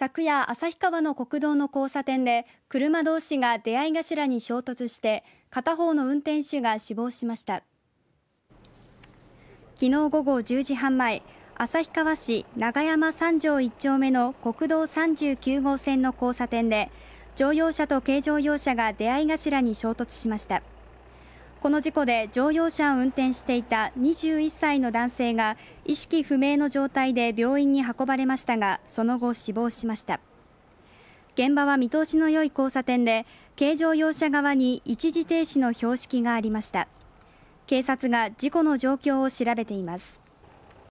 昨夜、旭川の国道の交差点で車同士が出会い頭に衝突して片方の運転手が死亡しました昨日午後10時半前旭川市長山三条1丁目の国道39号線の交差点で乗用車と軽乗用車が出会い頭に衝突しました。この事故で乗用車を運転していた21歳の男性が意識不明の状態で病院に運ばれましたがその後死亡しました現場は見通しの良い交差点で軽乗用車側に一時停止の標識がありました警察が事故の状況を調べています